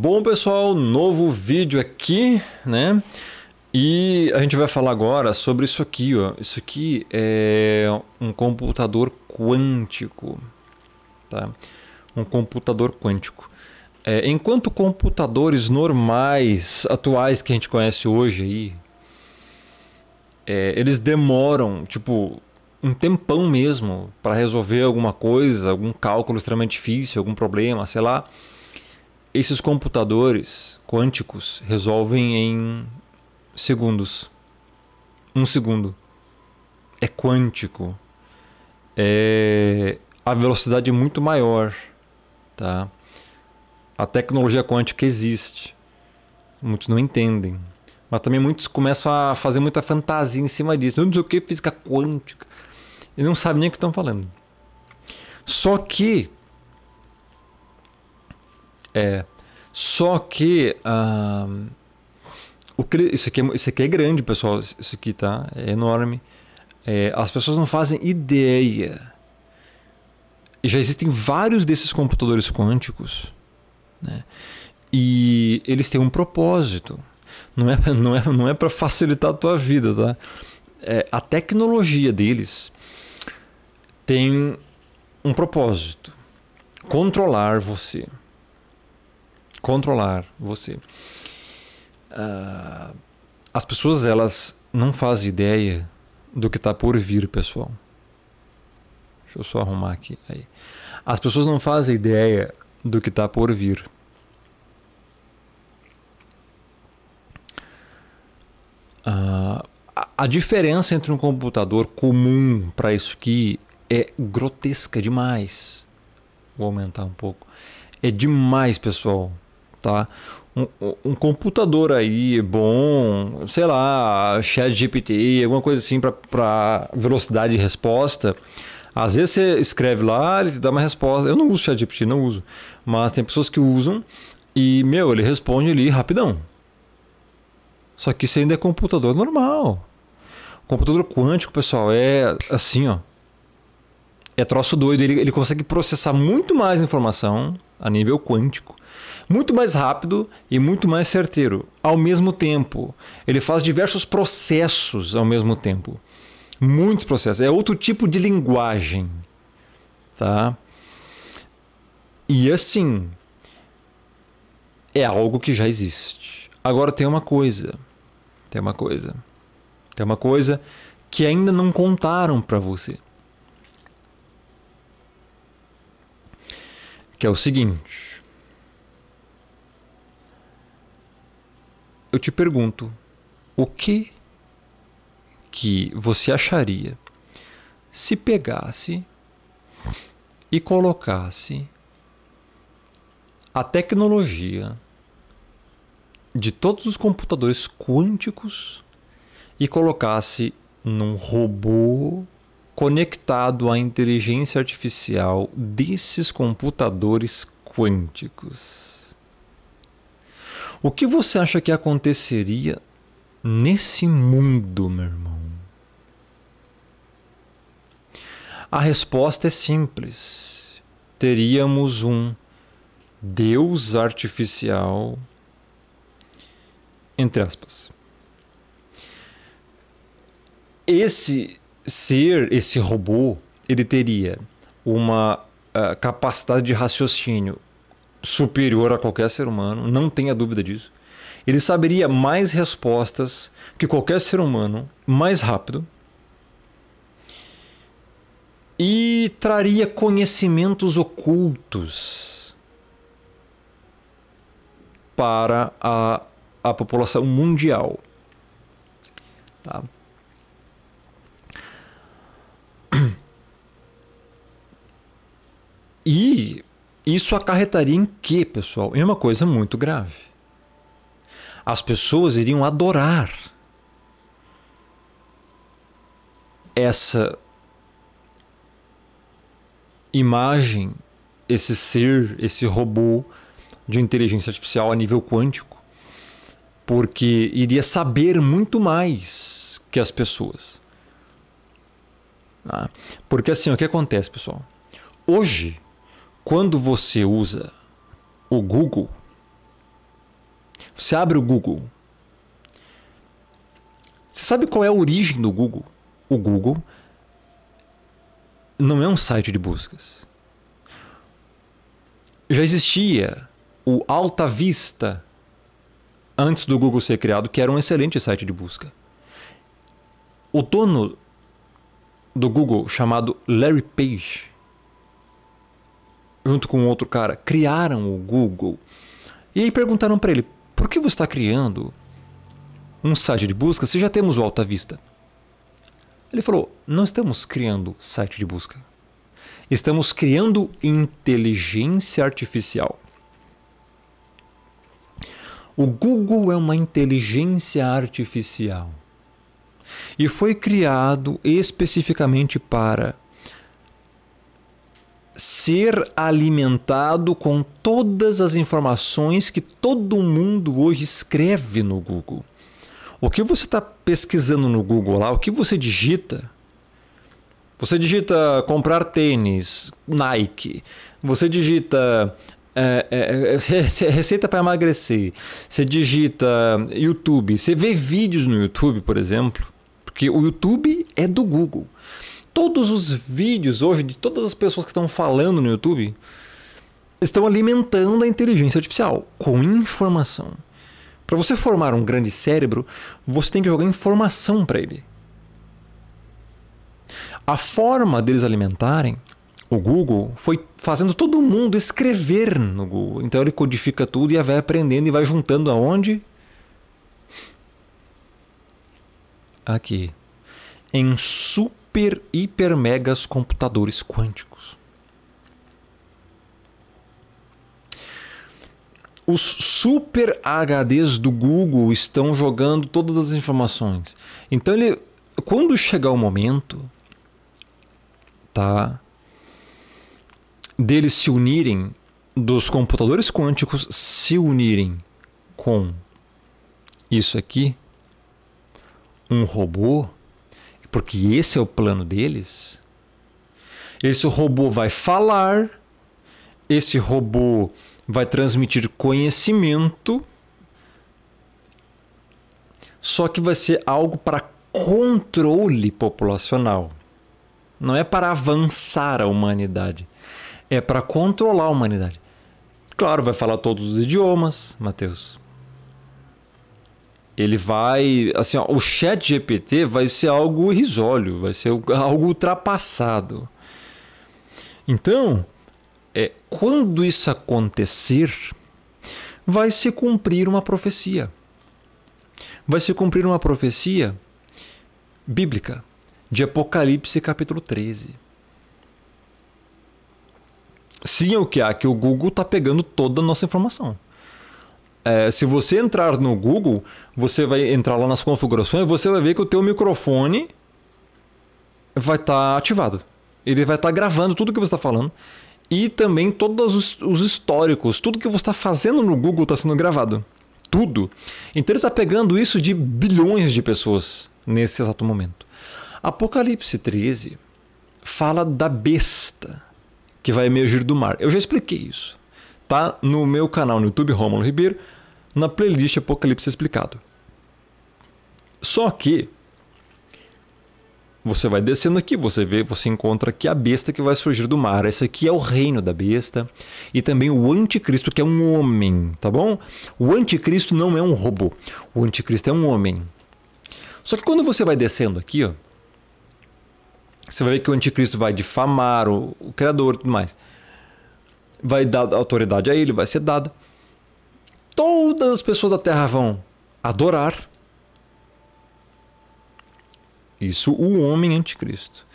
Bom, pessoal, novo vídeo aqui, né? E a gente vai falar agora sobre isso aqui, ó. Isso aqui é um computador quântico, tá? Um computador quântico. É, enquanto computadores normais, atuais que a gente conhece hoje aí, é, eles demoram, tipo, um tempão mesmo para resolver alguma coisa, algum cálculo extremamente difícil, algum problema, sei lá esses computadores quânticos resolvem em segundos. Um segundo. É quântico. É a velocidade é muito maior, tá? A tecnologia quântica existe. Muitos não entendem. Mas também muitos começam a fazer muita fantasia em cima disso. Não sei o que, física quântica. Eles não sabem nem o que estão falando. Só que é. Só que. o, isso, aqui é, isso aqui é grande, pessoal. Isso aqui tá? É enorme. É, as pessoas não fazem ideia. Já existem vários desses computadores quânticos. Né? E eles têm um propósito. Não é, não é, não é para facilitar a tua vida, tá? É, a tecnologia deles tem um propósito: controlar você controlar você. Uh, as pessoas elas não fazem ideia do que está por vir, pessoal. Deixa eu só arrumar aqui. Aí. As pessoas não fazem ideia do que está por vir. Uh, a, a diferença entre um computador comum para isso aqui é grotesca demais. Vou aumentar um pouco. É demais, pessoal tá? Um, um computador aí bom, sei lá, chat GPT, alguma coisa assim para velocidade de resposta. Às vezes você escreve lá, ele te dá uma resposta. Eu não uso chat GPT, não uso. Mas tem pessoas que usam e, meu, ele responde ali rapidão. Só que isso ainda é computador normal. Computador quântico, pessoal, é assim, ó. É troço doido. Ele, ele consegue processar muito mais informação a nível quântico muito mais rápido e muito mais certeiro ao mesmo tempo. Ele faz diversos processos ao mesmo tempo. Muitos processos. É outro tipo de linguagem. Tá? E assim, é algo que já existe. Agora tem uma coisa. Tem uma coisa. Tem uma coisa que ainda não contaram para você. Que é o seguinte: eu te pergunto, o que que você acharia se pegasse e colocasse a tecnologia de todos os computadores quânticos e colocasse num robô conectado à inteligência artificial desses computadores quânticos? O que você acha que aconteceria nesse mundo, meu irmão? A resposta é simples. Teríamos um Deus artificial, entre aspas. Esse ser, esse robô, ele teria uma uh, capacidade de raciocínio superior a qualquer ser humano, não tenha dúvida disso. Ele saberia mais respostas que qualquer ser humano, mais rápido, e traria conhecimentos ocultos para a, a população mundial. Tá? Isso acarretaria em quê, pessoal? Em uma coisa muito grave. As pessoas iriam adorar essa imagem, esse ser, esse robô de inteligência artificial a nível quântico, porque iria saber muito mais que as pessoas. Ah, porque assim, o que acontece, pessoal? Hoje, quando você usa o Google, você abre o Google. Você sabe qual é a origem do Google? O Google não é um site de buscas. Já existia o Alta Vista antes do Google ser criado, que era um excelente site de busca. O dono do Google, chamado Larry Page, junto com outro cara, criaram o Google. E aí perguntaram para ele: por que você está criando um site de busca se já temos o Alta Vista? Ele falou: não estamos criando site de busca. Estamos criando inteligência artificial. O Google é uma inteligência artificial e foi criado especificamente para ser alimentado com todas as informações que todo mundo hoje escreve no Google. O que você está pesquisando no Google lá, o que você digita? Você digita comprar tênis, Nike. Você digita é, é, é receita para emagrecer. Você digita YouTube. Você vê vídeos no YouTube, por exemplo. Porque o YouTube é do Google todos os vídeos hoje de todas as pessoas que estão falando no YouTube estão alimentando a inteligência artificial com informação. Para você formar um grande cérebro, você tem que jogar informação para ele. A forma deles alimentarem o Google foi fazendo todo mundo escrever no Google. Então ele codifica tudo e vai aprendendo e vai juntando aonde? Aqui. Em su super, hiper, megas computadores quânticos. Os super HDs do Google estão jogando todas as informações. Então ele, quando chegar o momento, tá, deles se unirem, dos computadores quânticos se unirem com isso aqui, um robô porque esse é o plano deles. Esse robô vai falar, esse robô vai transmitir conhecimento, só que vai ser algo para controle populacional. Não é para avançar a humanidade, é para controlar a humanidade. Claro, vai falar todos os idiomas, Mateus ele vai. Assim, ó, o chat GPT vai ser algo irrisório, vai ser algo ultrapassado. Então, é, quando isso acontecer, vai se cumprir uma profecia. Vai se cumprir uma profecia bíblica de Apocalipse capítulo 13. Sim, é o que há, que o Google está pegando toda a nossa informação. É, se você entrar no Google, você vai entrar lá nas configurações, você vai ver que o teu microfone vai estar tá ativado. Ele vai estar tá gravando tudo que você está falando e também todos os, os históricos, tudo que você está fazendo no Google está sendo gravado, tudo. Então ele está pegando isso de bilhões de pessoas nesse exato momento. Apocalipse 13 fala da besta que vai emergir do mar. Eu já expliquei isso. Tá no meu canal no YouTube, Romulo Ribeiro na playlist Apocalipse Explicado. Só que você vai descendo aqui, você vê, você encontra aqui a besta que vai surgir do mar. Esse aqui é o reino da besta e também o anticristo que é um homem, tá bom? O anticristo não é um robô. O anticristo é um homem. Só que quando você vai descendo aqui, ó, você vai ver que o anticristo vai difamar o, o criador e tudo mais. Vai dar autoridade a ele, vai ser dada todas as pessoas da terra vão adorar. Isso o homem anticristo.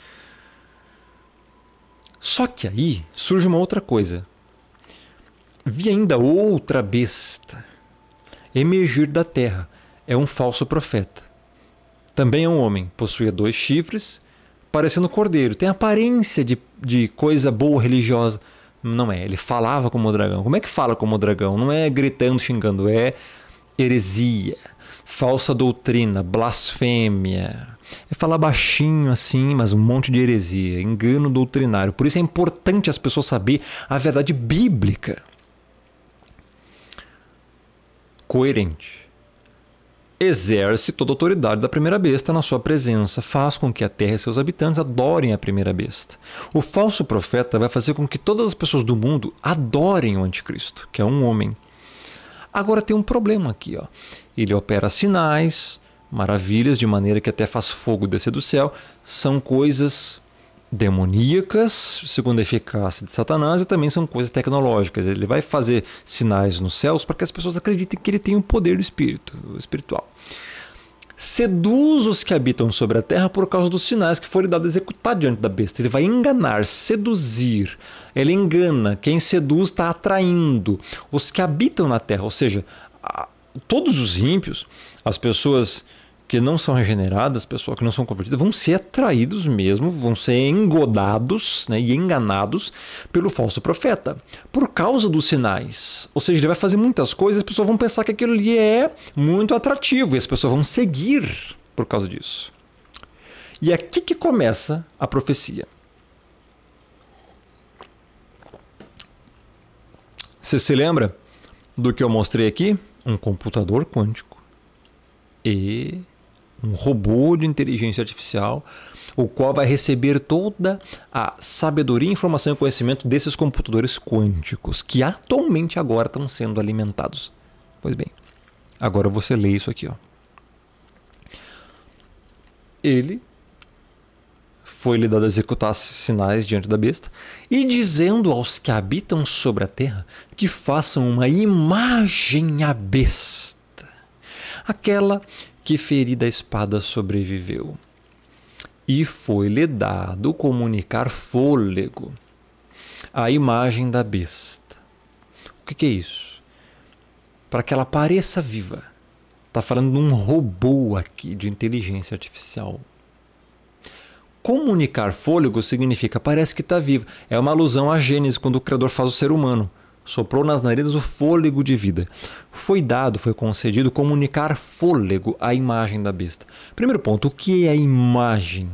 Só que aí surge uma outra coisa. Vi ainda outra besta emergir da terra. É um falso profeta. Também é um homem, possuía dois chifres, parecendo cordeiro, tem aparência de, de coisa boa religiosa, não é, ele falava como dragão. Como é que fala como dragão? Não é gritando, xingando, é heresia, falsa doutrina, blasfêmia. É falar baixinho assim, mas um monte de heresia, engano doutrinário. Por isso é importante as pessoas saber a verdade bíblica. Coerente exerce toda a autoridade da primeira besta na sua presença, faz com que a terra e seus habitantes adorem a primeira besta. O falso profeta vai fazer com que todas as pessoas do mundo adorem o anticristo, que é um homem. Agora tem um problema aqui, ó. Ele opera sinais, maravilhas de maneira que até faz fogo descer do céu, são coisas demoníacas, segundo a eficácia de Satanás, e também são coisas tecnológicas. Ele vai fazer sinais nos céus para que as pessoas acreditem que ele tem o um poder do espírito, espiritual. Seduz os que habitam sobre a terra por causa dos sinais que foram dados a executar diante da besta. Ele vai enganar, seduzir. Ele engana. Quem seduz está atraindo os que habitam na terra, ou seja, todos os ímpios, as pessoas que não são regeneradas, pessoas que não são convertidas, vão ser atraídos mesmo, vão ser engodados né, e enganados pelo falso profeta, por causa dos sinais. Ou seja, ele vai fazer muitas coisas, as pessoas vão pensar que aquilo ali é muito atrativo, e as pessoas vão seguir por causa disso. E é aqui que começa a profecia. Você se lembra do que eu mostrei aqui? Um computador quântico. E um robô de inteligência artificial, o qual vai receber toda a sabedoria, informação e conhecimento desses computadores quânticos, que atualmente agora estão sendo alimentados. Pois bem, agora você lê isso aqui. Ó. Ele foi-lhe dado a executar sinais diante da besta, e dizendo aos que habitam sobre a terra que façam uma imagem à besta, aquela que ferida a espada sobreviveu. E foi-lhe dado comunicar fôlego à imagem da besta. O que, que é isso? Para que ela pareça viva. Está falando de um robô aqui, de inteligência artificial. Comunicar fôlego significa parece que está viva. É uma alusão à Gênesis, quando o Criador faz o ser humano soprou nas narinas o fôlego de vida. Foi dado, foi concedido comunicar fôlego à imagem da besta. Primeiro ponto, o que é imagem?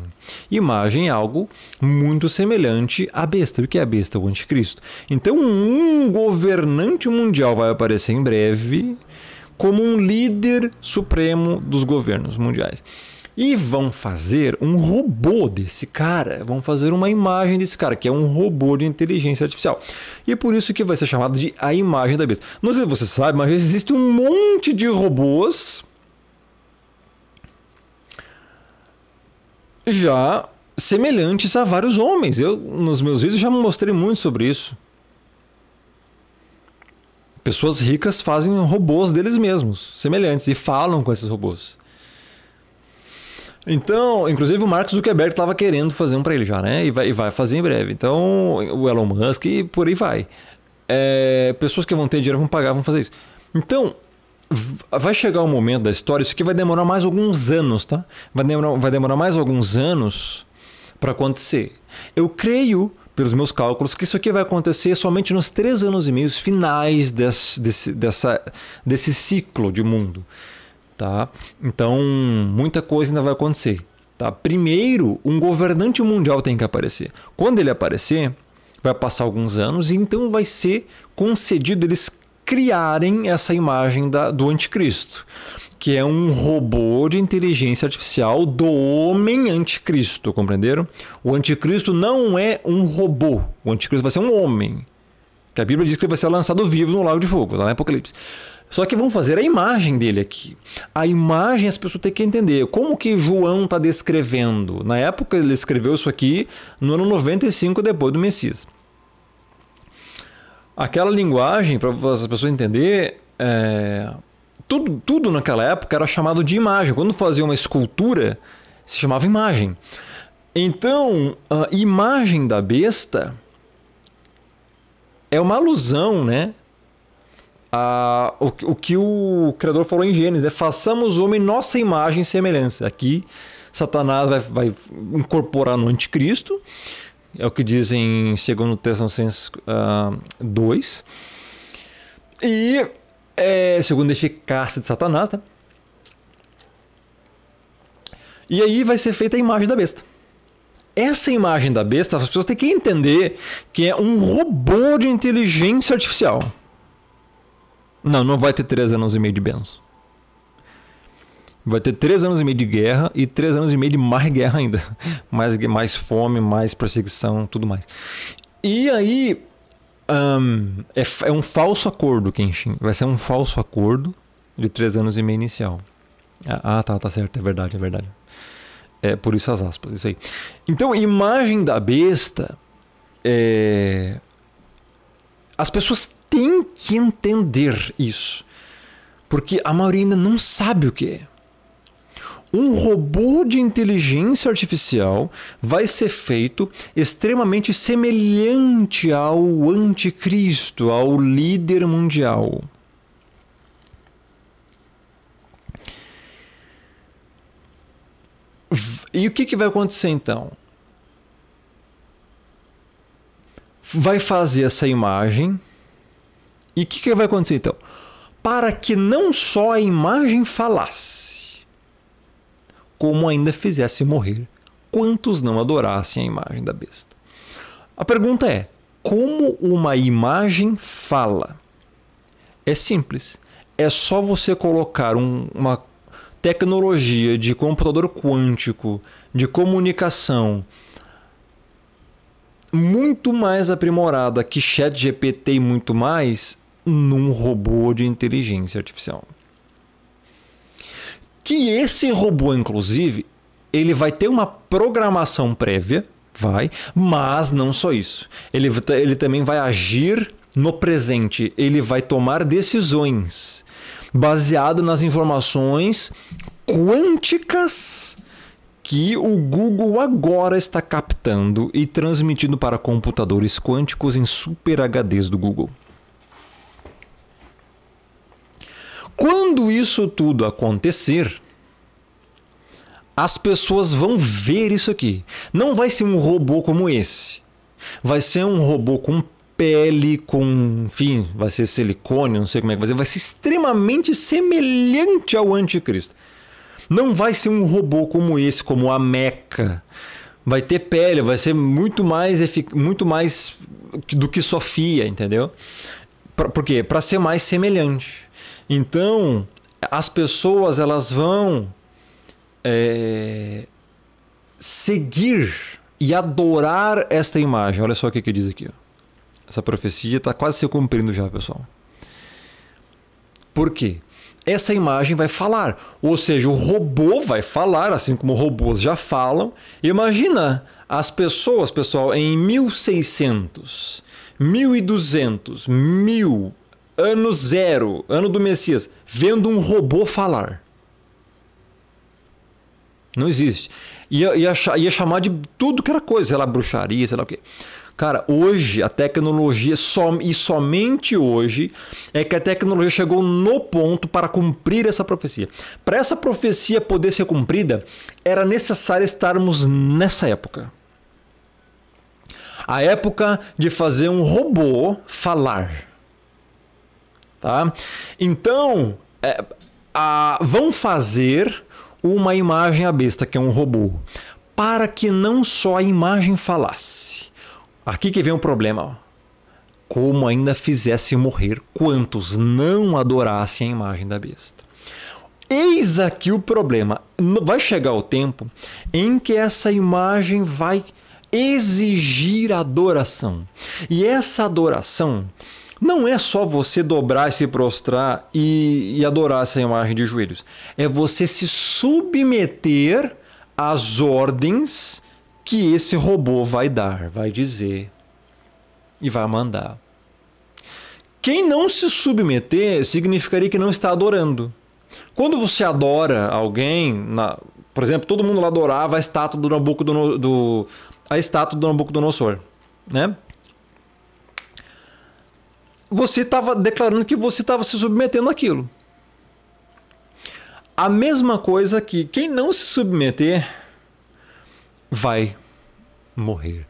Imagem é algo muito semelhante à besta. O que é a besta? O anticristo. Então, um governante mundial vai aparecer em breve como um líder supremo dos governos mundiais. E vão fazer um robô desse cara, vão fazer uma imagem desse cara, que é um robô de inteligência artificial. E é por isso que vai ser chamado de a imagem da besta. Não sei se você sabe, mas existe um monte de robôs já semelhantes a vários homens. Eu nos meus vídeos já mostrei muito sobre isso. Pessoas ricas fazem robôs deles mesmos, semelhantes, e falam com esses robôs. Então, inclusive o Mark Zuckerberg estava querendo fazer um para ele já, né? E vai, e vai fazer em breve. Então, o Elon Musk e por aí vai. É, pessoas que vão ter dinheiro vão pagar, vão fazer isso. Então, vai chegar um momento da história, isso aqui vai demorar mais alguns anos, tá? Vai demorar, vai demorar mais alguns anos para acontecer. Eu creio, pelos meus cálculos, que isso aqui vai acontecer somente nos três anos e meio finais desse, desse, dessa, desse ciclo de mundo tá? Então, muita coisa ainda vai acontecer, tá? Primeiro, um governante mundial tem que aparecer. Quando ele aparecer, vai passar alguns anos e então vai ser concedido eles criarem essa imagem da, do anticristo, que é um robô de inteligência artificial do homem anticristo, compreenderam? O anticristo não é um robô, o anticristo vai ser um homem, que a Bíblia diz que ele vai ser lançado vivo no lago de fogo, lá no Apocalipse. Só que vamos fazer a imagem dele aqui. A imagem as pessoas têm que entender. Como que João está descrevendo? Na época ele escreveu isso aqui no ano 95 depois do Messias. Aquela linguagem, para as pessoas entender, é... tudo, tudo naquela época era chamado de imagem. Quando fazia uma escultura, se chamava imagem. Então, a imagem da besta é uma alusão, né? o, o, que o Criador falou em Gênesis, é façamos o homem nossa imagem e semelhança. Aqui, Satanás vai, vai incorporar no anticristo, é o que dizem em 2 Tessalonicenses uh, ah, 2. E, é, segundo a eficácia de Satanás, né? E aí vai ser feita a imagem da besta. Essa imagem da besta, as pessoas têm que entender que é um robô de inteligência artificial não, não vai ter três anos e meio de bens. Vai ter três anos e meio de guerra e três anos e meio de mais guerra ainda. Mais, mais fome, mais perseguição, tudo mais. E aí. Um, é, é, um falso acordo, Kenshin. Vai ser um falso acordo de três anos e meio inicial. Ah, ah, tá, tá certo. É verdade, é verdade. É por isso as aspas, isso aí. Então, imagem da besta. É... As pessoas tem que entender isso, porque a maioria ainda não sabe o que é. Um robô de inteligência artificial vai ser feito extremamente semelhante ao anticristo, ao líder mundial. E o que, que vai acontecer então? Vai fazer essa imagem e o que, que vai acontecer então? Para que não só a imagem falasse, como ainda fizesse morrer quantos não adorassem a imagem da besta. A pergunta é: como uma imagem fala? É simples. É só você colocar um, uma tecnologia de computador quântico, de comunicação muito mais aprimorada que ChatGPT e muito mais num robô de inteligência artificial. Que esse robô, inclusive, ele vai ter uma programação prévia, vai, mas não só isso. Ele, ele também vai agir no presente, ele vai tomar decisões baseado nas informações quânticas que o Google agora está captando e transmitindo para computadores quânticos em super HDs do Google. Quando isso tudo acontecer, as pessoas vão ver isso aqui. Não vai ser um robô como esse. Vai ser um robô com pele, com, enfim, vai ser silicone, não sei como é que vai ser, vai ser extremamente semelhante ao anticristo. Não vai ser um robô como esse, como a Meca. Vai ter pele, vai ser muito mais muito mais do que Sofia, entendeu? Pra, por quê? Para ser mais semelhante. Então, as pessoas elas vão é, seguir e adorar esta imagem. Olha só o que, que diz aqui. Ó. Essa profecia está quase se cumprindo já, pessoal. Por quê? Essa imagem vai falar, ou seja, o robô vai falar, assim como robôs já falam. Imagina as pessoas, pessoal, em 1600, 1200, 1000, ano zero, ano do Messias, vendo um robô falar. Não existe. Ia, ia, ia chamar de tudo que era coisa, sei lá, bruxaria, sei lá o quê. Cara, hoje a tecnologia, som, e somente hoje, é que a tecnologia chegou no ponto para cumprir essa profecia. Para essa profecia poder ser cumprida, era necessário estarmos nessa época. A época de fazer um robô falar. Tá? Então, é, a, vão fazer uma imagem à besta, que é um robô, para que não só a imagem falasse. Aqui que vem o problema. Ó. Como ainda fizesse morrer quantos não adorassem a imagem da besta. Eis aqui o problema. Vai chegar o tempo em que essa imagem vai exigir adoração. E essa adoração não é só você dobrar e se prostrar e, e adorar essa imagem de joelhos. É você se submeter às ordens que esse robô vai dar, vai dizer e vai mandar. Quem não se submeter significaria que não está adorando. Quando você adora alguém, na, por exemplo, todo mundo lá adorava a estátua do Nabucodonosor, do, a estátua do Nabucodonosor, né? você estava declarando que você estava se submetendo àquilo. A mesma coisa que quem não se submeter vai morrer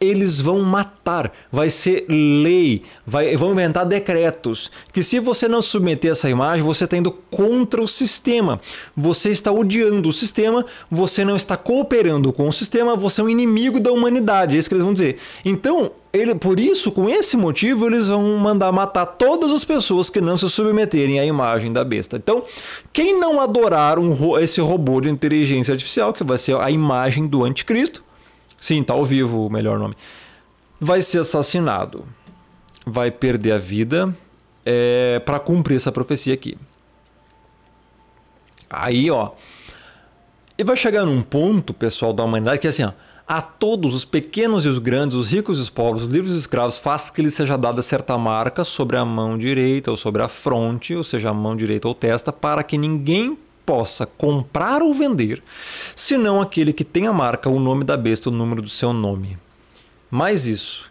eles vão matar, vai ser lei, vai, vão inventar decretos. Que se você não submeter essa imagem, você está indo contra o sistema. Você está odiando o sistema, você não está cooperando com o sistema, você é um inimigo da humanidade. É isso que eles vão dizer. Então, ele, por isso, com esse motivo, eles vão mandar matar todas as pessoas que não se submeterem à imagem da besta. Então, quem não adorar um, esse robô de inteligência artificial, que vai ser a imagem do anticristo, Sim, tá ao vivo o melhor nome. Vai ser assassinado. Vai perder a vida é, para cumprir essa profecia aqui. Aí, ó. E vai chegar num ponto, pessoal da humanidade, que é assim, ó. A todos, os pequenos e os grandes, os ricos e os pobres, os livres e os escravos, faz que lhes seja dada certa marca sobre a mão direita ou sobre a fronte, ou seja, a mão direita ou testa, para que ninguém possa comprar ou vender, senão aquele que tem a marca, o nome da besta, o número do seu nome. Mais isso,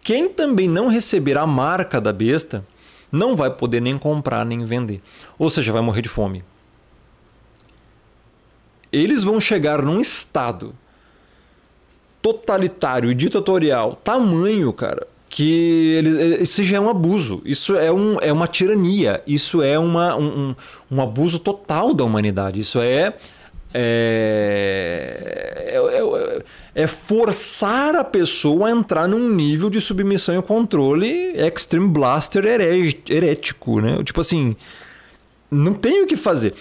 quem também não receber a marca da besta não vai poder nem comprar nem vender, ou seja, vai morrer de fome. Eles vão chegar num estado totalitário e ditatorial tamanho, cara, que ele, isso já é um abuso, isso é, um, é uma tirania, isso é uma, um, um abuso total da humanidade, isso é, é é, é, é, forçar a pessoa a entrar num nível de submissão e controle extreme blaster herético, né? Tipo assim, não tem o que fazer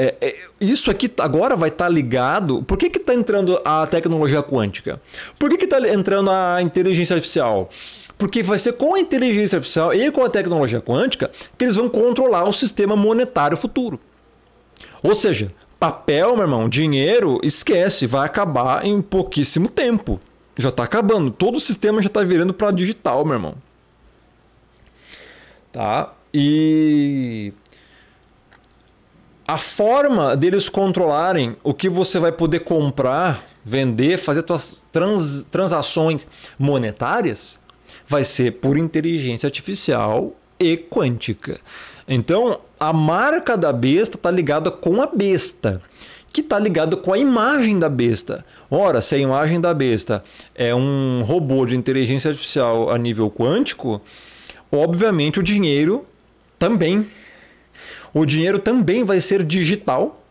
é, é, isso aqui agora vai estar tá ligado. Por que está entrando a tecnologia quântica? Por que está entrando a inteligência artificial? Porque vai ser com a inteligência artificial e com a tecnologia quântica que eles vão controlar o sistema monetário futuro. Ou seja, papel, meu irmão, dinheiro, esquece, vai acabar em pouquíssimo tempo. Já está acabando. Todo o sistema já está virando para digital, meu irmão. Tá? E a forma deles controlarem o que você vai poder comprar, vender, fazer suas trans, transações monetárias vai ser por inteligência artificial e quântica. Então, a marca da besta está ligada com a besta, que está ligada com a imagem da besta. Ora, se a imagem da besta é um robô de inteligência artificial a nível quântico, obviamente o dinheiro também o dinheiro também vai ser digital,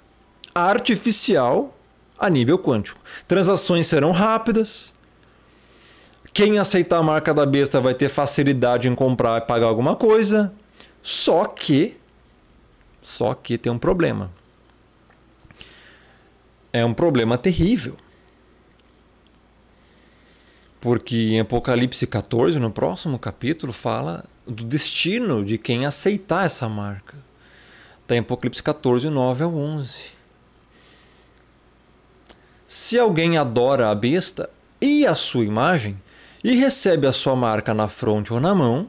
artificial, a nível quântico. Transações serão rápidas. Quem aceitar a marca da besta vai ter facilidade em comprar e pagar alguma coisa. Só que. Só que tem um problema. É um problema terrível. Porque em Apocalipse 14, no próximo capítulo, fala do destino de quem aceitar essa marca. Está em Apocalipse 14, 9 ao 11. Se alguém adora a besta e a sua imagem e recebe a sua marca na fronte ou na mão,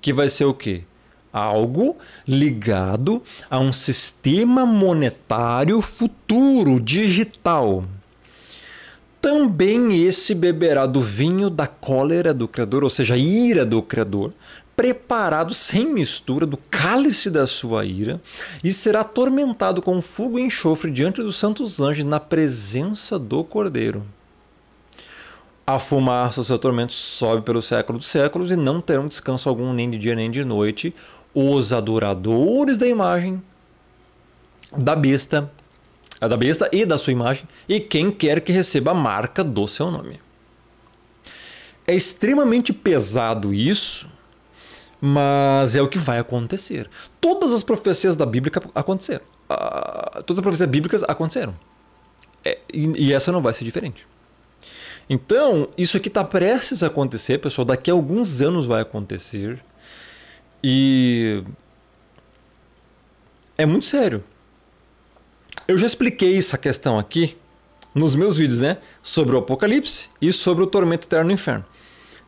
que vai ser o quê? Algo ligado a um sistema monetário futuro digital. Também esse beberá do vinho da cólera do Criador, ou seja, a ira do Criador, preparado sem mistura do cálice da sua ira e será atormentado com fogo e enxofre diante dos santos anjos na presença do Cordeiro. A fumaça do seu tormento sobe pelo século dos séculos e não terão descanso algum nem de dia nem de noite os adoradores da imagem da besta, é da besta e da sua imagem e quem quer que receba a marca do seu nome. É extremamente pesado isso, mas é o que vai acontecer. Todas as profecias da Bíblia aconteceram. Uh, todas as profecias bíblicas aconteceram. É, e, e essa não vai ser diferente. Então, isso aqui está prestes a acontecer, pessoal. Daqui a alguns anos vai acontecer. E. É muito sério. Eu já expliquei essa questão aqui nos meus vídeos, né? Sobre o Apocalipse e sobre o tormento eterno no inferno.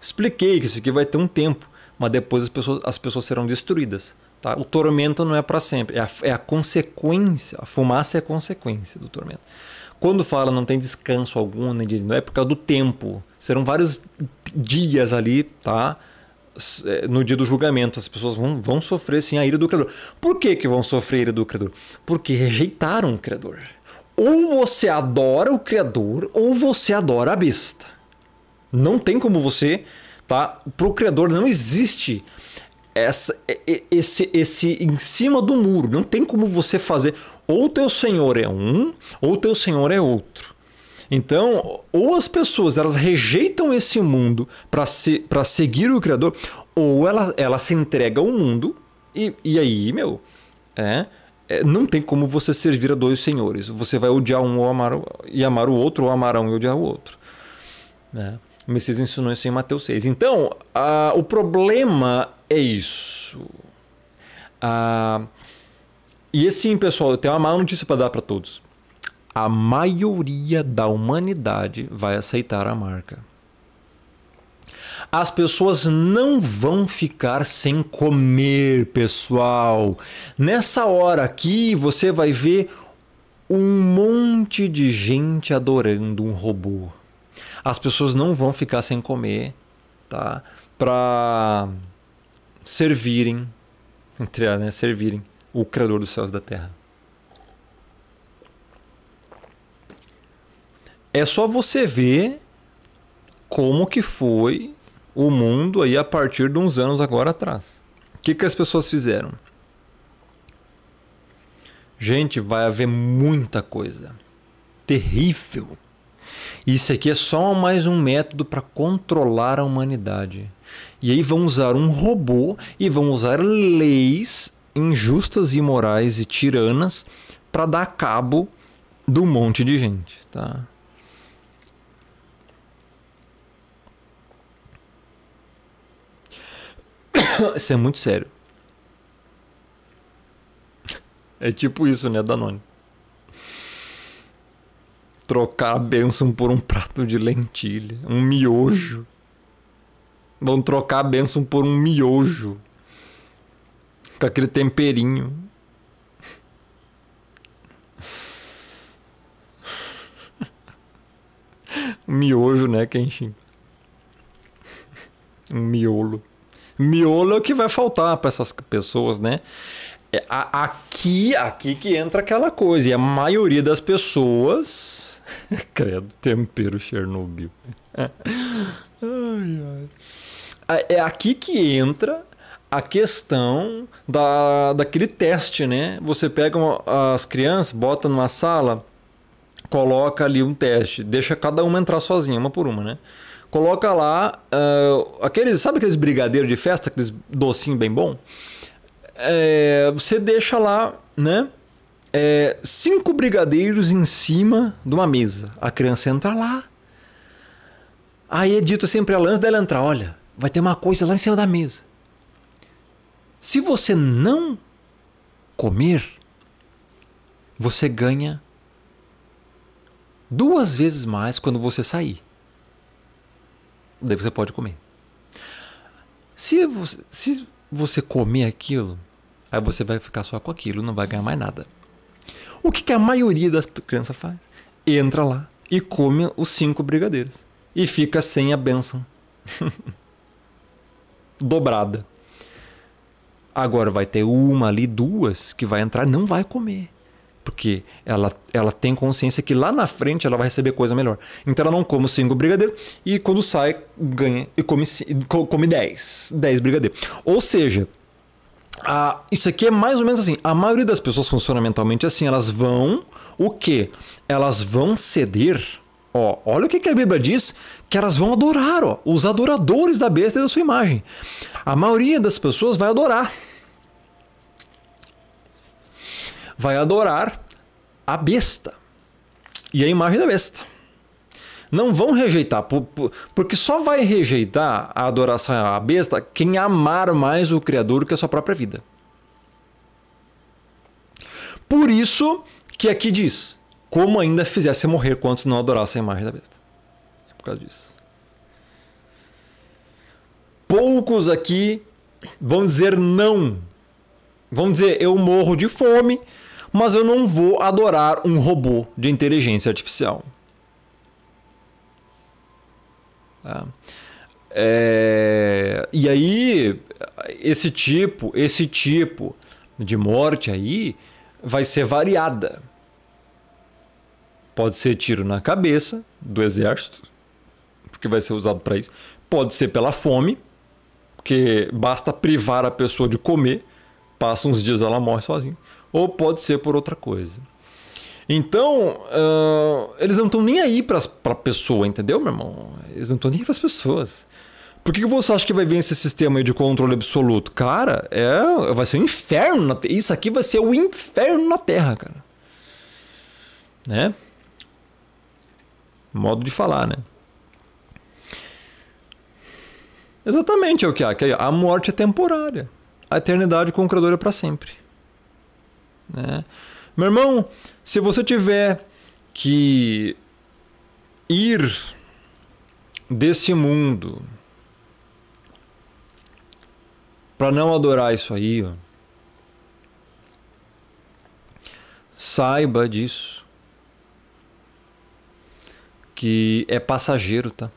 Expliquei que isso aqui vai ter um tempo mas depois as pessoas, as pessoas serão destruídas. Tá? O tormento não é para sempre, é a, é a consequência, a fumaça é a consequência do tormento. Quando fala não tem descanso algum, não é por causa do tempo. Serão vários dias ali, tá? É, no dia do julgamento, as pessoas vão, vão sofrer sim a ira do Criador. Por que, que vão sofrer a ira do Criador? Porque rejeitaram o Criador. Ou você adora o Criador, ou você adora a besta. Não tem como você Tá? Para o criador não existe essa, esse, esse em cima do muro. Não tem como você fazer. Ou teu senhor é um, ou teu senhor é outro. Então, ou as pessoas elas rejeitam esse mundo para se, seguir o Criador, ou ela, ela se entrega ao mundo, e, e aí, meu, é, é, não tem como você servir a dois senhores. Você vai odiar um ou amar, e amar o outro, ou amar um e odiar o outro. Né? O Messias ensinou isso em Mateus 6. Então, uh, o problema é isso. Uh, e assim, pessoal, eu tenho uma má notícia para dar para todos. A maioria da humanidade vai aceitar a marca. As pessoas não vão ficar sem comer, pessoal. Nessa hora aqui, você vai ver um monte de gente adorando um robô. As pessoas não vão ficar sem comer, tá? Para servirem, entre né, servirem o Criador dos céus e da terra. É só você ver como que foi o mundo aí a partir de uns anos agora atrás. O que, que as pessoas fizeram? Gente, vai haver muita coisa terrível isso aqui é só mais um método para controlar a humanidade. E aí vão usar um robô e vão usar leis injustas, imorais e tiranas para dar cabo do monte de gente, tá? Isso é muito sério. É tipo isso, né, Danone? trocar a bênção por um prato de lentilha, um miojo. Vão trocar a bênção por um miojo. Com aquele temperinho. Um miojo, né, Kenshin? Um miolo. Miolo é o que vai faltar para essas pessoas, né? É, aqui, aqui que entra aquela coisa. E a maioria das pessoas Credo, tempero Chernobyl. ai, ai. Ah, é aqui que entra a questão da, daquele teste, né? Você pega uma, as crianças, bota numa sala, coloca ali um teste, deixa cada uma entrar sozinha, uma por uma, né? Coloca lá uh, aqueles, sabe aqueles brigadeiros de festa, aqueles docinho bem bom? É, você deixa lá, né? é, cinco brigadeiros em cima de uma mesa. A criança entra lá. Aí é dito sempre assim a lança dela entrar: olha, vai ter uma coisa lá em cima da mesa. Se você não comer, você ganha duas vezes mais quando você sair. Daí você pode comer. Se você, se você comer aquilo, aí você vai ficar só com aquilo, não vai ganhar mais nada. O que, que a maioria das crianças faz? Entra lá e come os cinco brigadeiros. E fica sem a benção. Dobrada. Agora vai ter uma ali, duas, que vai entrar não vai comer. Porque ela, ela tem consciência que lá na frente ela vai receber coisa melhor. Então ela não come os cinco brigadeiros e quando sai, ganha e come, come dez. Dez brigadeiros. Ou seja, ah, isso aqui é mais ou menos assim. A maioria das pessoas funciona mentalmente assim. Elas vão o quê? Elas vão ceder. Ó, olha o que, que a Bíblia diz que elas vão adorar, ó, os adoradores da besta e da sua imagem. A maioria das pessoas vai adorar. Vai adorar a besta e a imagem da besta não vão rejeitar, porque só vai rejeitar a adoração à besta quem amar mais o Criador que a sua própria vida. Por isso que aqui diz: como ainda fizesse morrer quantos não adorassem a imagem da besta. É por causa disso. Poucos aqui vão dizer não. Vão dizer: eu morro de fome, mas eu não vou adorar um robô de inteligência artificial. Tá? É, e aí, esse tipo, esse tipo de morte aí vai ser variada. Pode ser tiro na cabeça do exército, porque vai ser usado para isso. Pode ser pela fome, porque basta privar a pessoa de comer, passa uns dias ela morre sozinha. Ou pode ser por outra coisa. Então, uh, eles não estão nem aí para a pessoa, entendeu, meu irmão? Eles não estão nem aí para as pessoas. Por que, que você acha que vai vir esse sistema de controle absoluto? Cara, é, vai ser um inferno. Na, isso aqui vai ser o um inferno na Terra, cara. Né? Modo de falar, né? Exatamente é o que há. Que a morte é temporária. A eternidade com o Criador é para sempre. Né? Meu irmão, se você tiver que ir desse mundo para não adorar isso aí, ó, saiba disso que é passageiro, tá?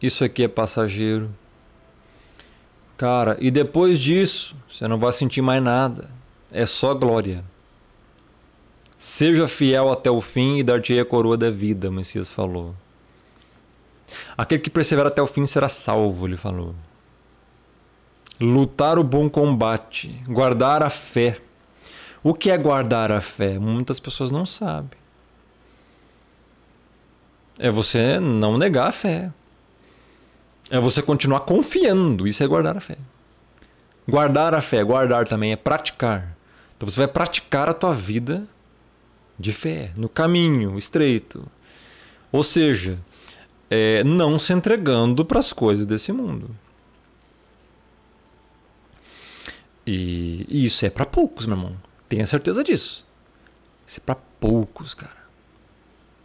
Isso aqui é passageiro. Cara, e depois disso, você não vai sentir mais nada é só glória. Seja fiel até o fim e dar-te-ei a coroa da vida, Messias falou. Aquele que persevera até o fim será salvo, ele falou. Lutar o bom combate, guardar a fé. O que é guardar a fé? Muitas pessoas não sabem. É você não negar a fé. É você continuar confiando. Isso é guardar a fé. Guardar a fé, guardar também é praticar. Então você vai praticar a tua vida de fé, no caminho estreito. Ou seja, é, não se entregando para as coisas desse mundo. E, e isso é para poucos, meu irmão. Tenha certeza disso. Isso é para poucos, cara.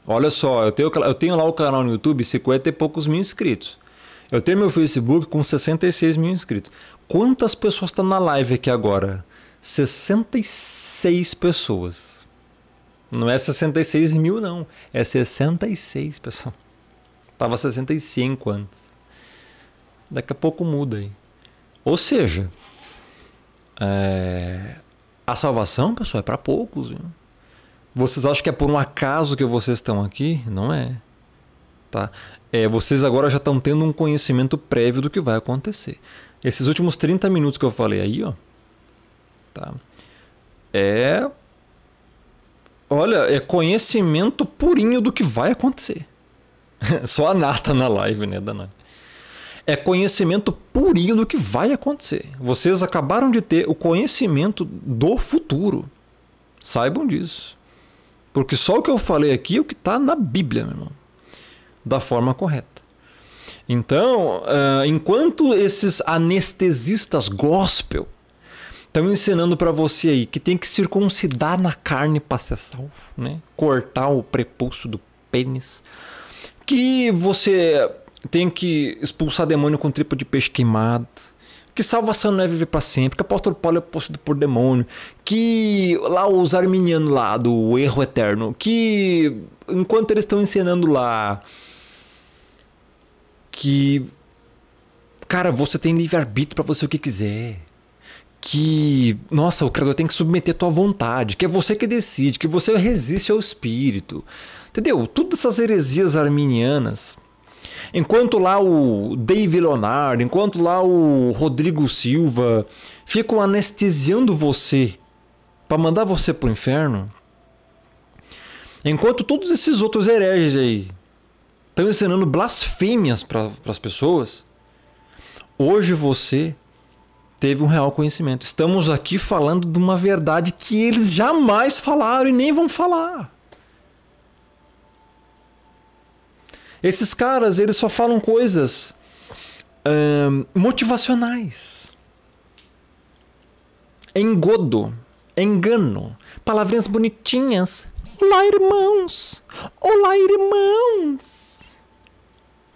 Olha só, eu tenho, eu tenho lá o canal no YouTube 50 e poucos mil inscritos. Eu tenho meu Facebook com 66 mil inscritos. Quantas pessoas estão tá na live aqui agora? 66 pessoas. Não é 66 mil, não. É 66 pessoal. Tava 65 antes. Daqui a pouco muda aí. Ou seja, é... a salvação, pessoal, é para poucos. Viu? Vocês acham que é por um acaso que vocês estão aqui? Não é. Tá? É, vocês agora já estão tendo um conhecimento prévio do que vai acontecer. Esses últimos 30 minutos que eu falei aí, ó, Tá? É. Olha, é conhecimento purinho do que vai acontecer. Só a Nata na live, né, Danai? É conhecimento purinho do que vai acontecer. Vocês acabaram de ter o conhecimento do futuro. Saibam disso. Porque só o que eu falei aqui é o que está na Bíblia, meu irmão. Da forma correta. Então, eh, enquanto esses anestesistas gospel estão ensinando para você aí que tem que circuncidar na carne para ser salvo, né? Cortar o prepulso do pênis, que você tem que expulsar demônio com tripa de peixe queimado, que salvação não é viver para sempre, que o apóstolo Paulo é possuído por demônio, que lá os arminianos lá do erro eterno, que enquanto eles estão ensinando lá que cara, você tem livre arbítrio para você o que quiser que, nossa, o Criador tem que submeter tua vontade, que é você que decide, que você resiste ao espírito. Entendeu? Todas essas heresias arminianas. Enquanto lá o Dave Leonardo, enquanto lá o Rodrigo Silva ficam anestesiando você para mandar você pro inferno, enquanto todos esses outros hereges aí estão ensinando blasfêmias para as pessoas, hoje você teve um real conhecimento. Estamos aqui falando de uma verdade que eles jamais falaram e nem vão falar. Esses caras, eles só falam coisas motivacionais. Engodo, engano, palavrinhas bonitinhas. Olá, irmãos! Olá, irmãos!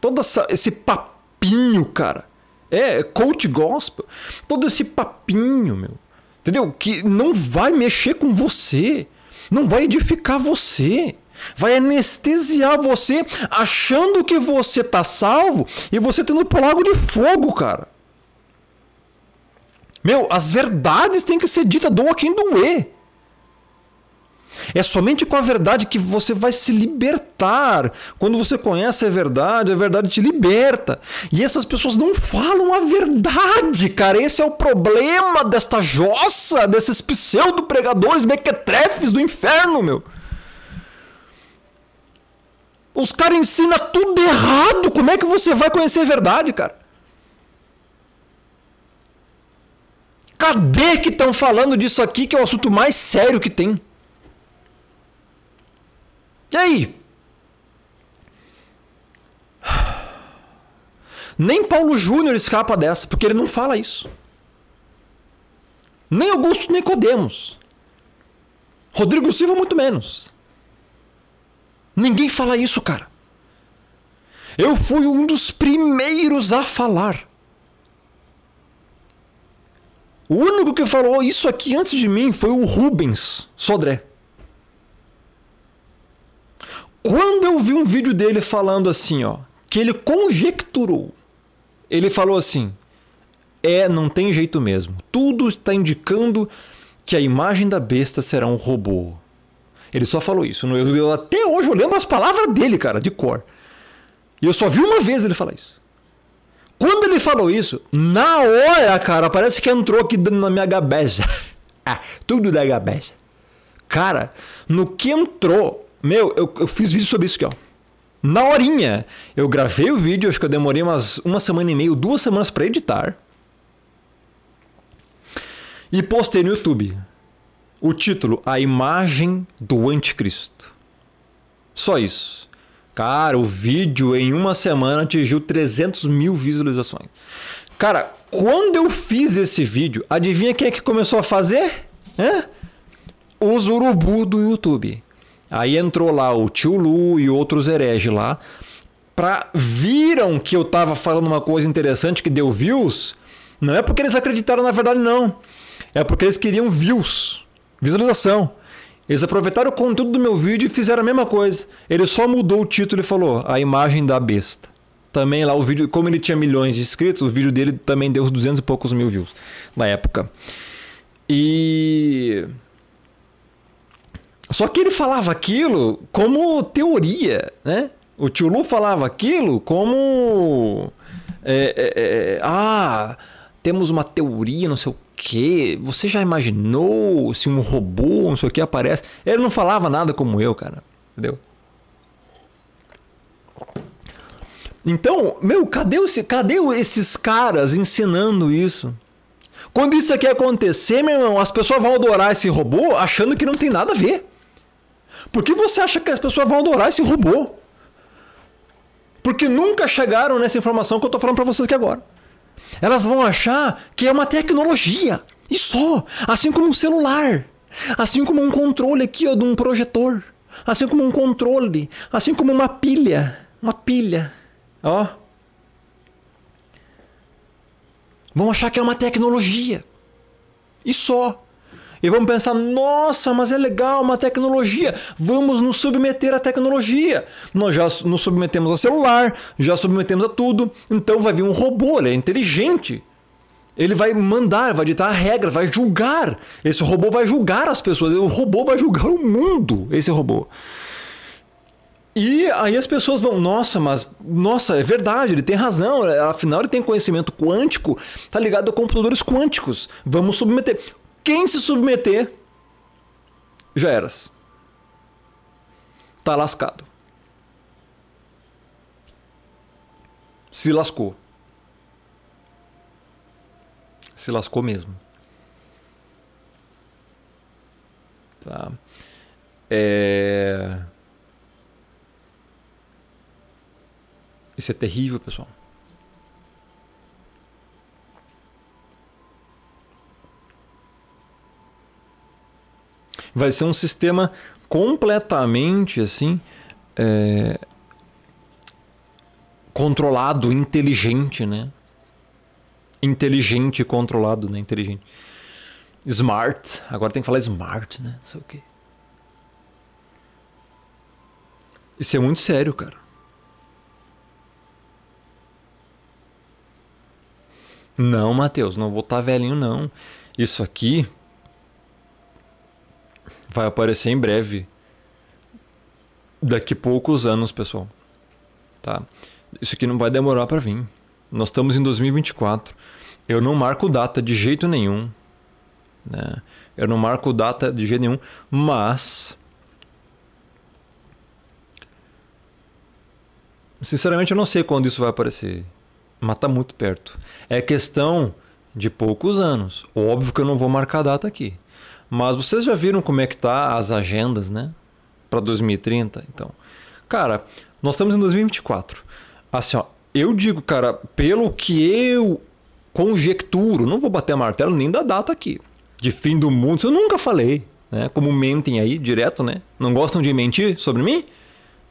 Todo essa, esse papinho, cara é, é, coach gospel. Todo esse papinho, meu. Entendeu? Que não vai mexer com você. Não vai edificar você. Vai anestesiar você achando que você tá salvo e você tendo pro lago de fogo, cara. Meu, as verdades têm que ser ditas, doa quem doer. É somente com a verdade que você vai se libertar. Quando você conhece a verdade, a verdade te liberta. E essas pessoas não falam a verdade, cara. Esse é o problema desta jossa, desses pseudo-pregadores mequetrefes do inferno, meu. Os caras ensinam tudo errado. Como é que você vai conhecer a verdade, cara? Cadê que estão falando disso aqui, que é o assunto mais sério que tem? E aí? Nem Paulo Júnior escapa dessa, porque ele não fala isso. Nem Augusto Nicodemos. Rodrigo Silva, muito menos. Ninguém fala isso, cara. Eu fui um dos primeiros a falar. O único que falou isso aqui antes de mim foi o Rubens Sodré. Quando eu vi um vídeo dele falando assim, ó, que ele conjecturou, ele falou assim: é, não tem jeito mesmo. Tudo está indicando que a imagem da besta será um robô. Ele só falou isso. Eu, eu, até hoje eu lembro as palavras dele, cara, de cor. E eu só vi uma vez ele falar isso. Quando ele falou isso, na hora, cara, parece que entrou aqui na minha gabeja. ah, tudo da gabeja. Cara, no que entrou, meu, eu, eu fiz vídeo sobre isso aqui, ó. Na horinha, eu gravei o vídeo, acho que eu demorei umas uma semana e meia, duas semanas para editar. E postei no YouTube. O título: A Imagem do Anticristo. Só isso. Cara, o vídeo em uma semana atingiu 300 mil visualizações. Cara, quando eu fiz esse vídeo, adivinha quem é que começou a fazer? Hã? Os urubu do YouTube. Aí entrou lá o tio Lu e outros hereges lá. Pra, viram que eu tava falando uma coisa interessante que deu views. Não é porque eles acreditaram na verdade, não. É porque eles queriam views, visualização. Eles aproveitaram o conteúdo do meu vídeo e fizeram a mesma coisa. Ele só mudou o título e falou: A imagem da besta. Também lá o vídeo, como ele tinha milhões de inscritos, o vídeo dele também deu 200 e poucos mil views na época. E só que ele falava aquilo como teoria, né? O tio Lu falava aquilo como. É, é, é, ah, temos uma teoria, não sei o quê. Você já imaginou se um robô, não sei o que, aparece? Ele não falava nada como eu, cara. Entendeu? Então, meu, cadê, esse, cadê esses caras ensinando isso? Quando isso aqui acontecer, meu irmão, as pessoas vão adorar esse robô achando que não tem nada a ver. Por que você acha que as pessoas vão adorar esse robô? Porque nunca chegaram nessa informação que eu estou falando para vocês aqui agora. Elas vão achar que é uma tecnologia. E só. Assim como um celular. Assim como um controle aqui ó, de um projetor. Assim como um controle. Assim como uma pilha. Uma pilha. Ó. Vão achar que é uma tecnologia. E só. E vamos pensar, nossa, mas é legal, uma tecnologia. Vamos nos submeter à tecnologia. Nós já nos submetemos ao celular, já submetemos a tudo. Então vai vir um robô, ele é inteligente. Ele vai mandar, vai ditar a regra, vai julgar. Esse robô vai julgar as pessoas. O robô vai julgar o mundo, esse robô. E aí as pessoas vão, nossa, mas nossa, é verdade, ele tem razão, afinal ele tem conhecimento quântico, tá ligado a computadores quânticos. Vamos submeter. Quem se submeter, já eras. Tá lascado. Se lascou. Se lascou mesmo. Tá. É... Isso é terrível, pessoal. vai ser um sistema completamente assim é, controlado, inteligente, né? Inteligente e controlado, né? Inteligente. Smart. Agora tem que falar smart, né? Não sei o quê. Isso é muito sério, cara. Não, Matheus, não vou estar tá velhinho, não. Isso aqui vai aparecer em breve. Daqui poucos anos, pessoal. Tá? Isso aqui não vai demorar para vir. Nós estamos em 2024. Eu não marco data de jeito nenhum. Né? Eu não marco data de jeito nenhum, mas. Sinceramente, eu não sei quando isso vai aparecer. Mas tá muito perto. É questão de poucos anos. Óbvio que eu não vou marcar data aqui. Mas vocês já viram como é que tá as agendas, né? Para 2030, então. Cara, nós estamos em 2024. Assim, ó, eu digo, cara, pelo que eu conjecturo, não vou bater martelo nem da data aqui. De fim do mundo, isso eu nunca falei, né? Como mentem aí direto, né? Não gostam de mentir sobre mim?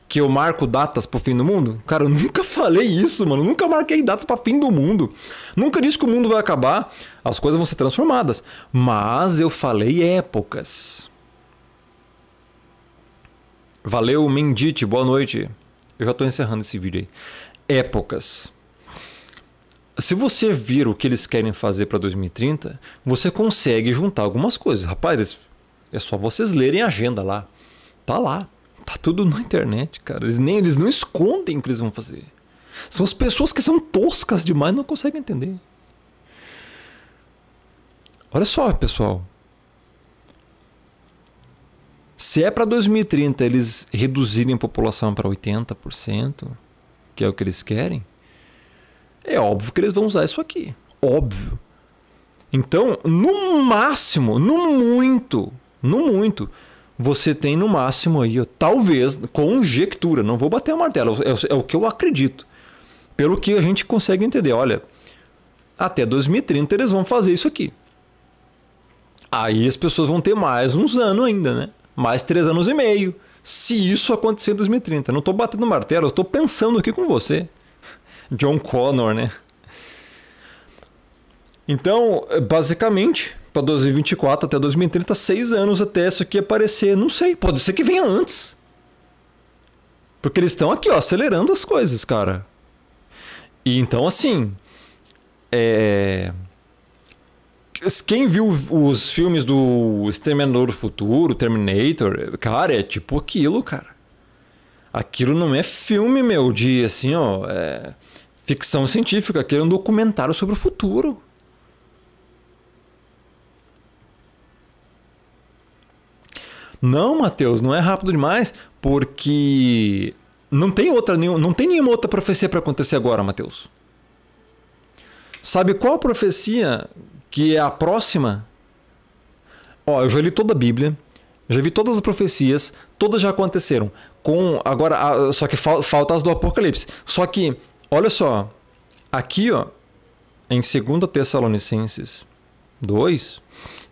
que eu marco datas pro fim do mundo? Cara, eu nunca falei isso, mano. Eu nunca marquei data para fim do mundo. Nunca disse que o mundo vai acabar. As coisas vão ser transformadas. Mas eu falei épocas. Valeu, Mendite. Boa noite. Eu já tô encerrando esse vídeo aí. Épocas. Se você vir o que eles querem fazer para 2030, você consegue juntar algumas coisas. Rapaz, é só vocês lerem a agenda lá. Tá lá. Tá tudo na internet, cara. Eles, nem, eles não escondem o que eles vão fazer. São as pessoas que são toscas demais e não conseguem entender. Olha só, pessoal. Se é para 2030 eles reduzirem a população para 80%, que é o que eles querem, é óbvio que eles vão usar isso aqui. Óbvio. Então, no máximo, no muito, no muito, você tem no máximo aí, talvez, conjectura, não vou bater é o martelo, é, o que eu acredito. Pelo que a gente consegue entender, olha, até 2030 eles vão fazer isso aqui. Aí as pessoas vão ter mais uns anos ainda, né? Mais três anos e meio. Se isso acontecer em 2030. Não estou batendo martelo, eu estou pensando aqui com você. John Connor, né? Então, basicamente, para 2024 até 2030, seis anos até isso aqui aparecer. Não sei, pode ser que venha antes. Porque eles estão aqui, ó, acelerando as coisas, cara. E então, assim. É... Quem viu os filmes do Exterminador do Futuro, Terminator, cara, é tipo aquilo, cara. Aquilo não é filme, meu, de assim, ó. É... Ficção científica, aquilo é um documentário sobre o futuro. Não, Mateus, não é rápido demais, porque não tem outra não tem nenhuma outra profecia para acontecer agora, Mateus. Sabe qual profecia que é a próxima? Ó, eu já li toda a Bíblia, já vi todas as profecias, todas já aconteceram. Com agora, só que fal, falta as do Apocalipse. Só que, olha só, aqui, ó, em 2 Tessalonicenses 2,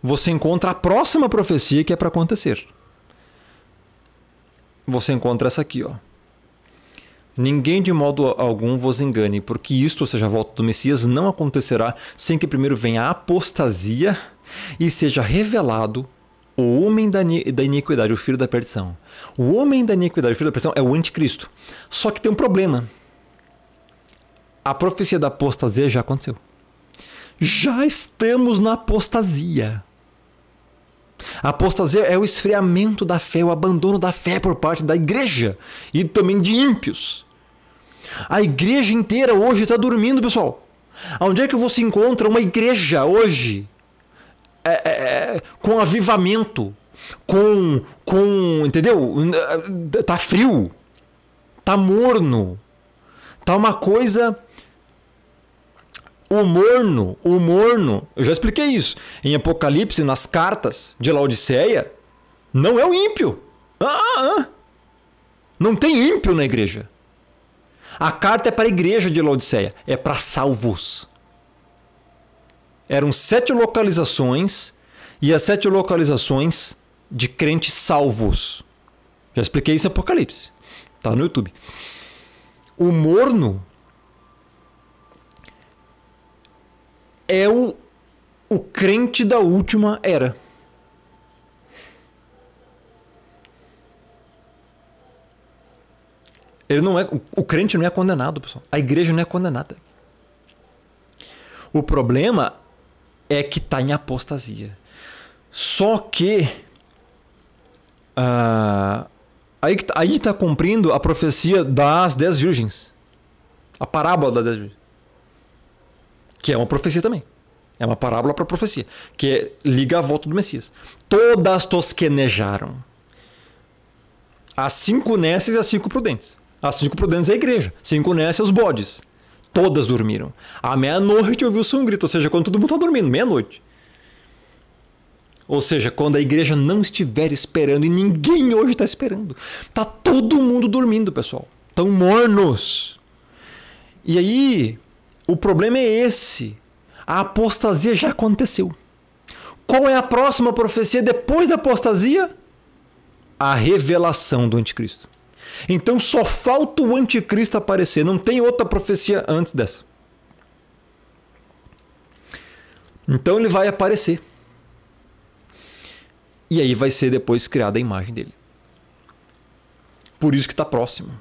você encontra a próxima profecia que é para acontecer você encontra essa aqui, ó. Ninguém de modo algum vos engane, porque isto, ou seja, a volta do Messias, não acontecerá sem que primeiro venha a apostasia e seja revelado o homem da, da iniquidade, o filho da perdição. O homem da iniquidade, o filho da perdição, é o anticristo. Só que tem um problema. A profecia da apostasia já aconteceu. Já estamos na apostasia. A apostasia é o esfriamento da fé, o abandono da fé por parte da igreja e também de ímpios. A igreja inteira hoje está dormindo, pessoal. Onde é que você encontra uma igreja hoje é, é, é com avivamento, com, com, entendeu? Eh, tá frio, tá morno, tá uma coisa o morno, o morno, eu já expliquei isso, em Apocalipse, nas cartas de Laodiceia, não é o ímpio. Ah, ah, ah. Não tem ímpio na igreja. A carta é para a igreja de Laodiceia, é para salvos. Eram sete localizações e as sete localizações de crentes salvos. Já expliquei isso em Apocalipse. Tá no YouTube. O morno é o, o crente da última era. Ele não é, o crente não é condenado, pessoal. A igreja não é condenada. O problema é que está em apostasia. Só que uh, aí está tá cumprindo a profecia das dez virgens, a parábola das dez virgens que é uma profecia também. É uma parábola para profecia, que é, liga a volta do Messias. Todas tosquenejaram. As cinco nesses e as cinco prudentes. As cinco prudentes é a igreja, cinco nesses é os bodes. Todas dormiram. À meia-noite ouviu-se um grito, ou seja, quando todo mundo está dormindo, meia-noite. Ou seja, quando a igreja não estiver esperando, e ninguém hoje está esperando. Tá todo mundo dormindo, pessoal. Estão mornos. E aí, o problema é esse. A apostasia já aconteceu. Qual é a próxima profecia depois da apostasia? A revelação do anticristo. Então só falta o anticristo aparecer, não tem outra profecia antes dessa. Então ele vai aparecer. E aí vai ser depois criada a imagem dele. Por isso que está próximo.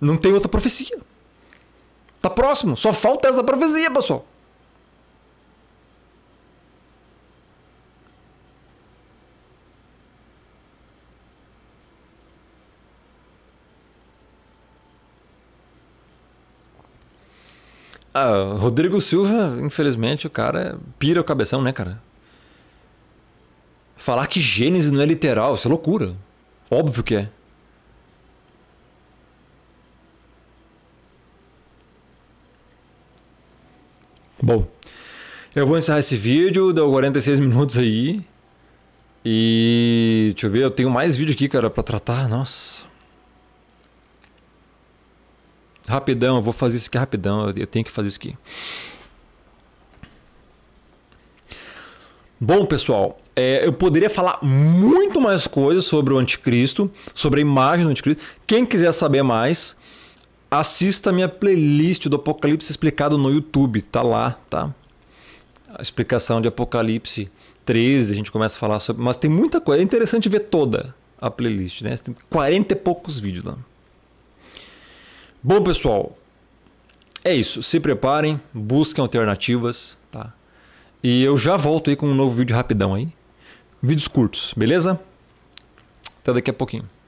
Não tem outra profecia. Tá próximo. Só falta essa profecia, pessoal. Ah, Rodrigo Silva, infelizmente, o cara pira o cabeção, né, cara? Falar que Gênesis não é literal, isso é loucura. Óbvio que é. Bom, eu vou encerrar esse vídeo, deu 46 minutos aí. E deixa eu ver, eu tenho mais vídeo aqui, cara, para tratar. Nossa. Rapidão, eu vou fazer isso aqui rapidão. Eu tenho que fazer isso aqui. Bom, pessoal, é, eu poderia falar muito mais coisas sobre o anticristo, sobre a imagem do anticristo. Quem quiser saber mais, assista a minha playlist do Apocalipse explicado no YouTube, tá lá, tá? A explicação de Apocalipse 13, a gente começa a falar sobre, mas tem muita coisa, é interessante ver toda a playlist, né? Tem 40 e poucos vídeos lá. Bom, pessoal, é isso. Se preparem, busquem alternativas, tá? E eu já volto aí com um novo vídeo rapidão aí. Vídeos curtos, beleza? Até daqui a pouquinho.